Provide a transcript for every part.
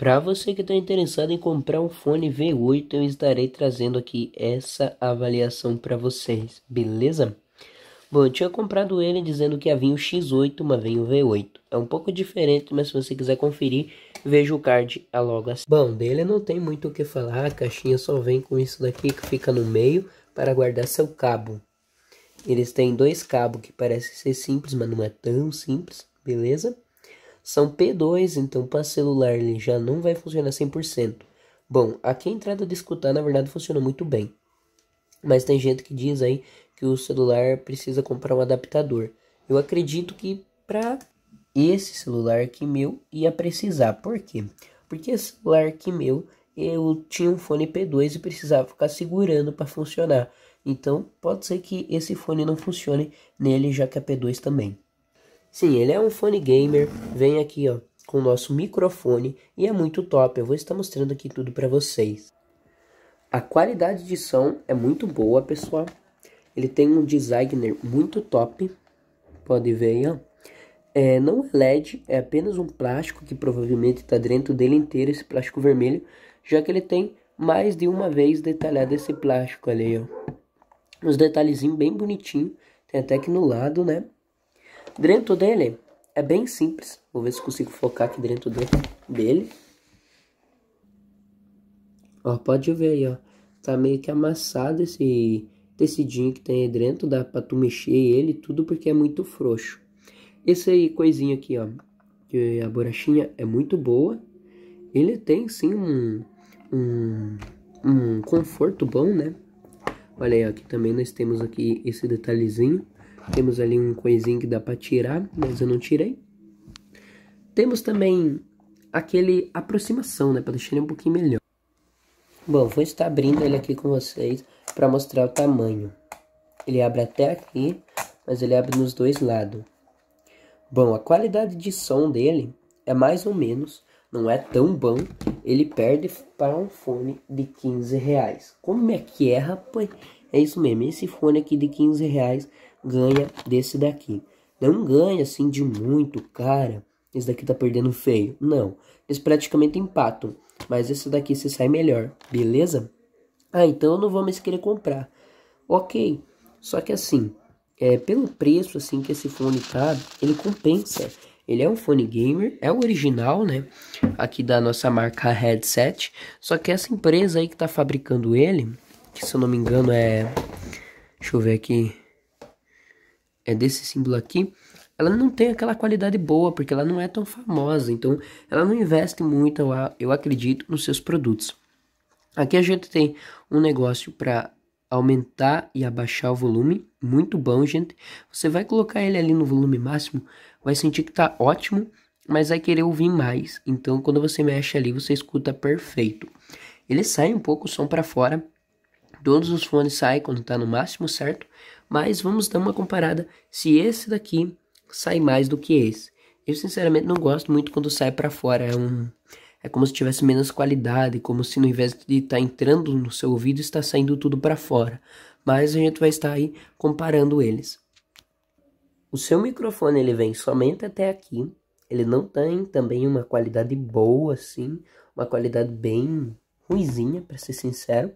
Para você que está interessado em comprar um fone V8, eu estarei trazendo aqui essa avaliação para vocês, beleza? Bom, eu tinha comprado ele dizendo que havia o X8, mas vem o V8. É um pouco diferente, mas se você quiser conferir, veja o card a é logo assim. Bom, dele não tem muito o que falar, a caixinha só vem com isso daqui que fica no meio para guardar seu cabo. Eles têm dois cabos que parece ser simples, mas não é tão simples, beleza? são P2, então para celular ele já não vai funcionar 100%. Bom, aqui a entrada de escutar na verdade funciona muito bem. Mas tem gente que diz aí que o celular precisa comprar um adaptador. Eu acredito que para esse celular que meu ia precisar. Por quê? Porque esse celular que meu eu tinha um fone P2 e precisava ficar segurando para funcionar. Então, pode ser que esse fone não funcione nele, já que é P2 também. Sim, ele é um fone gamer. Vem aqui, ó, com o nosso microfone e é muito top. Eu vou estar mostrando aqui tudo para vocês. A qualidade de som é muito boa, pessoal. Ele tem um designer muito top. Pode ver aí, ó. É, não é LED, é apenas um plástico que provavelmente está dentro dele inteiro, esse plástico vermelho, já que ele tem mais de uma vez detalhado esse plástico ali, ó. Uns detalhezinhos bem bonitinho, tem até que no lado, né? Dentro dele é bem simples. Vou ver se consigo focar aqui dentro dele. Ó, pode ver aí, ó. Tá meio que amassado esse tecidinho que tem aí dentro. Dá pra tu mexer ele tudo porque é muito frouxo. Esse aí, coisinha aqui, ó. Que a borrachinha é muito boa. Ele tem, sim, um, um, um conforto bom, né? Olha aí, ó, aqui também nós temos aqui esse detalhezinho. Temos ali um coisinho que dá para tirar, mas eu não tirei. Temos também aquele aproximação, né, para deixar ele um pouquinho melhor. Bom, vou estar abrindo ele aqui com vocês para mostrar o tamanho. Ele abre até aqui, mas ele abre nos dois lados. Bom, a qualidade de som dele é mais ou menos não é tão bom, ele perde para um fone de 15 reais. Como é que erra? É, pois é isso mesmo, esse fone aqui de 15 reais ganha desse daqui. Não ganha assim de muito, cara. Esse daqui tá perdendo feio. Não, eles praticamente empatam. Mas esse daqui se sai melhor, beleza? Ah, então eu não vou mais querer comprar. Ok, só que assim, é, pelo preço assim que esse fone tá, ele compensa ele é um fone gamer, é o original, né? Aqui da nossa marca Headset. Só que essa empresa aí que tá fabricando ele, que se eu não me engano é. Deixa eu ver aqui. É desse símbolo aqui. Ela não tem aquela qualidade boa, porque ela não é tão famosa. Então, ela não investe muito, eu acredito, nos seus produtos. Aqui a gente tem um negócio para aumentar e abaixar o volume, muito bom, gente. Você vai colocar ele ali no volume máximo, vai sentir que tá ótimo, mas vai querer ouvir mais. Então, quando você mexe ali, você escuta perfeito. Ele sai um pouco o som para fora, todos os fones saem quando tá no máximo, certo? Mas vamos dar uma comparada se esse daqui sai mais do que esse. Eu sinceramente não gosto muito quando sai para fora, é um é como se tivesse menos qualidade, como se no invés de estar tá entrando no seu ouvido, está saindo tudo para fora. Mas a gente vai estar aí comparando eles. O seu microfone ele vem somente até aqui. Ele não tem também uma qualidade boa assim, uma qualidade bem ruizinha, para ser sincero.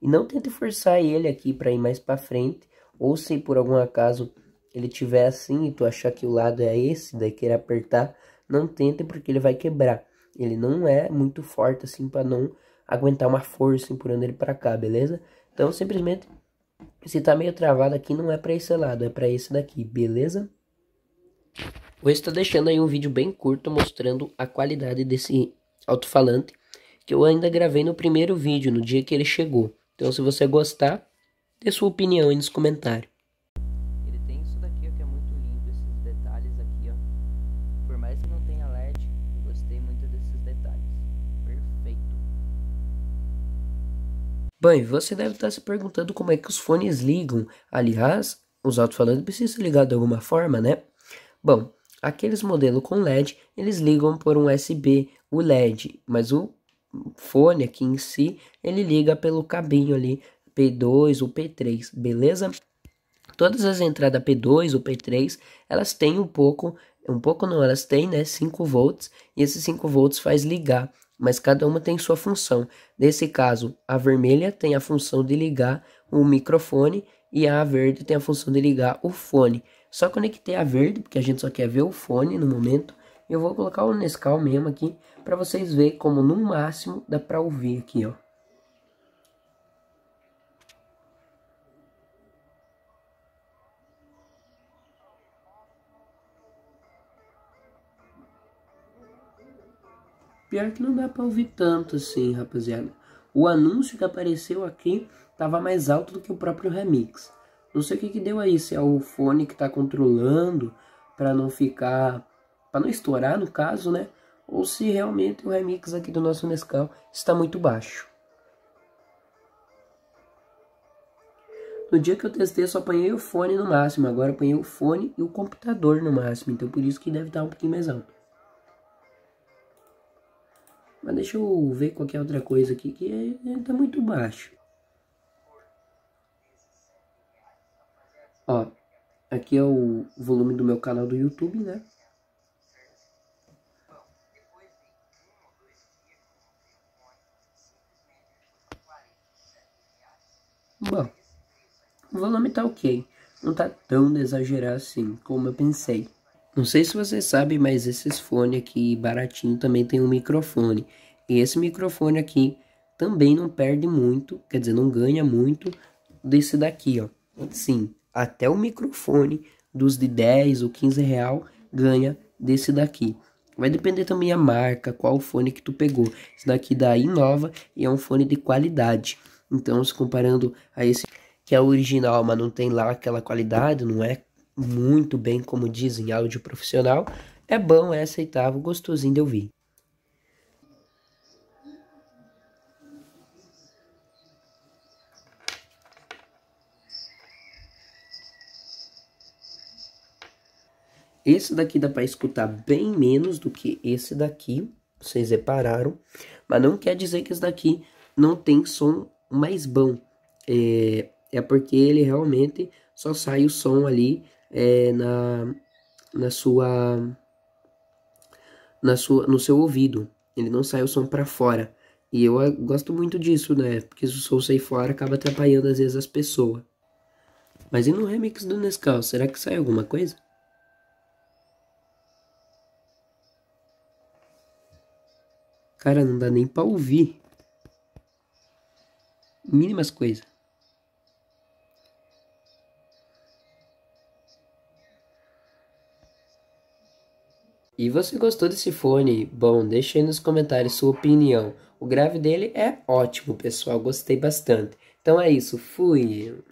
E não tente forçar ele aqui para ir mais para frente, ou se por algum acaso ele tiver assim e tu achar que o lado é esse, daí querer apertar, não tente porque ele vai quebrar. Ele não é muito forte assim para não aguentar uma força empurrando ele para cá, beleza? Então simplesmente se tá meio travado aqui não é para esse lado, é para esse daqui, beleza? Vou estar tá deixando aí um vídeo bem curto mostrando a qualidade desse alto-falante que eu ainda gravei no primeiro vídeo, no dia que ele chegou. Então se você gostar, dê sua opinião aí nos comentários. Bem, você deve estar tá se perguntando como é que os fones ligam. Aliás, os alto-falantes precisam ligar de alguma forma, né? Bom, aqueles modelos com LED, eles ligam por um USB, o LED, mas o fone aqui em si, ele liga pelo cabinho ali, P2 ou P3, beleza? Todas as entradas P2 ou P3, elas têm um pouco, um pouco não, elas têm, né, 5 volts, e esses 5 volts faz ligar mas cada uma tem sua função. Nesse caso, a vermelha tem a função de ligar o microfone e a verde tem a função de ligar o fone. Só conectei a verde, porque a gente só quer ver o fone no momento. Eu vou colocar o Nescau mesmo aqui para vocês verem como no máximo dá para ouvir aqui, ó. Pior que não dá pra ouvir tanto assim, rapaziada. O anúncio que apareceu aqui tava mais alto do que o próprio remix. Não sei o que, que deu aí, se é o fone que tá controlando para não ficar. para não estourar no caso, né? Ou se realmente o remix aqui do nosso Nescau está muito baixo. No dia que eu testei, só apanhei o fone no máximo. Agora apanhei o fone e o computador no máximo. Então por isso que deve estar tá um pouquinho mais alto. Deixa eu ver qualquer outra coisa aqui, que ele é, é, tá muito baixo. Ó, aqui é o volume do meu canal do YouTube, né? Bom, o volume tá ok, não tá tão de exagerar assim como eu pensei. Não sei se vocês sabem, mas esses fones aqui baratinho também tem um microfone esse microfone aqui também não perde muito, quer dizer, não ganha muito desse daqui, ó. Sim, até o microfone dos de 10 ou 15 real ganha desse daqui. Vai depender também a marca, qual fone que tu pegou. Esse daqui da Inova e é um fone de qualidade. Então, se comparando a esse que é original, mas não tem lá aquela qualidade, não é muito bem como dizem áudio profissional, é bom, é aceitável, gostosinho de ouvir. Esse daqui dá para escutar bem menos do que esse daqui, vocês repararam, mas não quer dizer que esse daqui não tem som mais bom. É, é porque ele realmente só sai o som ali é, na, na sua na sua no seu ouvido. Ele não sai o som para fora. E eu ah, gosto muito disso, né? Porque se o som sair fora acaba atrapalhando às vezes as pessoas. Mas e no remix do Nescau, será que sai alguma coisa? Cara, não dá nem pra ouvir. Mínimas coisas. E você gostou desse fone? Bom, deixa aí nos comentários sua opinião. O grave dele é ótimo, pessoal. Gostei bastante. Então é isso. Fui!